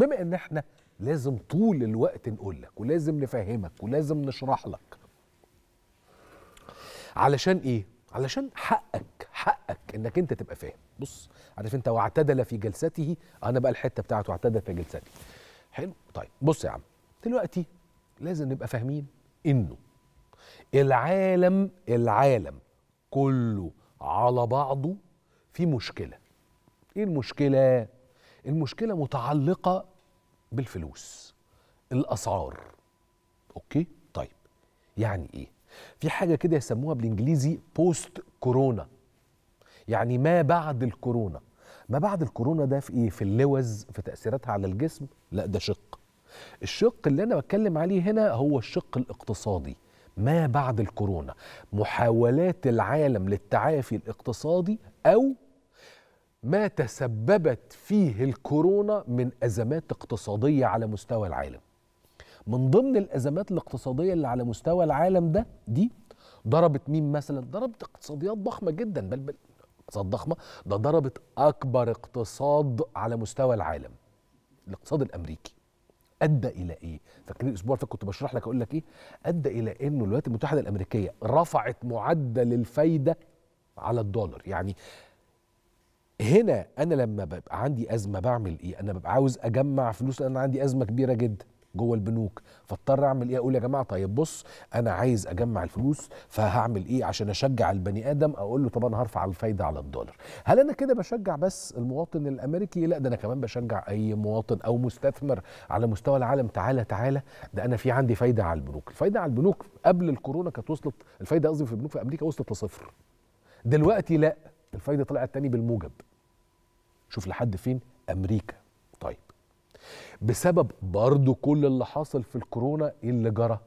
بما ان احنا لازم طول الوقت نقول لك ولازم نفهمك ولازم نشرح لك علشان ايه علشان حقك حقك انك انت تبقى فاهم بص عارف انت واعتدل في جلسته انا بقى الحته بتاعته اعتدل في جلسته حلو طيب بص يا عم دلوقتي لازم نبقى فاهمين انه العالم العالم كله على بعضه في مشكله ايه المشكله المشكله متعلقه بالفلوس الاسعار اوكي طيب يعني ايه في حاجه كده يسموها بالانجليزي بوست كورونا يعني ما بعد الكورونا ما بعد الكورونا ده في ايه في اللوز في تاثيراتها على الجسم لا ده شق الشق اللي انا بتكلم عليه هنا هو الشق الاقتصادي ما بعد الكورونا محاولات العالم للتعافي الاقتصادي او ما تسببت فيه الكورونا من ازمات اقتصاديه على مستوى العالم من ضمن الازمات الاقتصاديه اللي على مستوى العالم ده دي ضربت مين مثلا ضربت اقتصاديات ضخمه جدا بل, بل اقتصاد ضخمه ده ضربت اكبر اقتصاد على مستوى العالم الاقتصاد الامريكي ادى الى ايه فاكرين الاسبوع اللي كنت بشرح لك اقول لك ايه ادى الى انه الولايات المتحده الامريكيه رفعت معدل الفايده على الدولار يعني هنا انا لما ببقى عندي ازمه بعمل ايه انا ببقى عاوز اجمع فلوس لان انا عندي ازمه كبيره جدا جوه البنوك فاضطر اعمل ايه اقول يا جماعه طيب بص انا عايز اجمع الفلوس فهعمل ايه عشان اشجع البني ادم اقول له طب انا هرفع الفايده على الدولار هل انا كده بشجع بس المواطن الامريكي لا ده انا كمان بشجع اي مواطن او مستثمر على مستوى العالم تعالى تعالى ده انا في عندي فايده على البنوك الفايده على البنوك قبل الكورونا كانت وصلت الفايده قصدي في البنوك في امريكا وصلت لصفر دلوقتي لا الفايده طلعت تاني بالموجب شوف لحد فين امريكا طيب بسبب برضو كل اللي حاصل في الكورونا ايه اللي جرى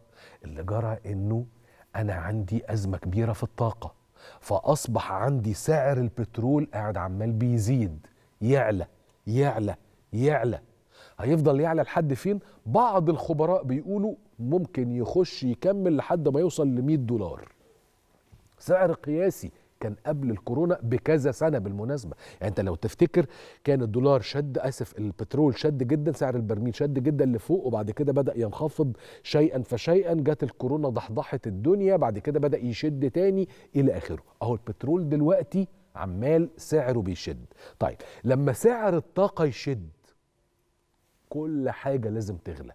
اللي جرى انه انا عندي ازمه كبيره في الطاقه فاصبح عندي سعر البترول قاعد عمال بيزيد يعلى يعلى يعلى هيفضل يعلى لحد فين بعض الخبراء بيقولوا ممكن يخش يكمل لحد ما يوصل ل 100 دولار سعر قياسي كان قبل الكورونا بكذا سنه بالمناسبه يعني انت لو تفتكر كان الدولار شد اسف البترول شد جدا سعر البرميل شد جدا لفوق وبعد كده بدا ينخفض شيئا فشيئا جت الكورونا ضحضحت الدنيا بعد كده بدا يشد تاني الى اخره اهو البترول دلوقتي عمال سعره بيشد طيب لما سعر الطاقه يشد كل حاجه لازم تغلى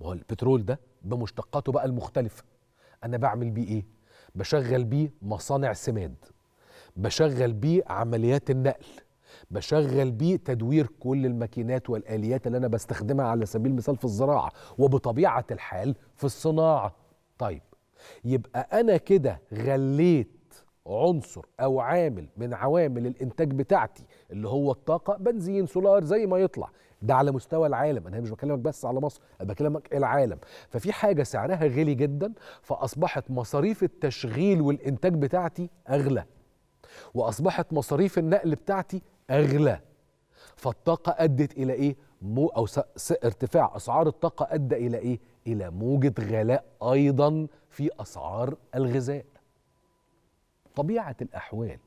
ما هو البترول ده بمشتقاته بقى المختلفه انا بعمل بيه ايه بشغل بيه مصانع سماد بشغل بيه عمليات النقل بشغل بيه تدوير كل الماكينات والآليات اللي أنا بستخدمها على سبيل المثال في الزراعة وبطبيعة الحال في الصناعة طيب يبقى أنا كده غليت عنصر او عامل من عوامل الانتاج بتاعتي اللي هو الطاقه بنزين سولار زي ما يطلع ده على مستوى العالم انا مش بكلمك بس على مصر انا بكلمك العالم ففي حاجه سعرها غلي جدا فاصبحت مصاريف التشغيل والانتاج بتاعتي اغلى واصبحت مصاريف النقل بتاعتي اغلى فالطاقه ادت الى ايه مو او ارتفاع اسعار الطاقه ادى الى ايه الى موجه غلاء ايضا في اسعار الغذاء طبيعه الاحوال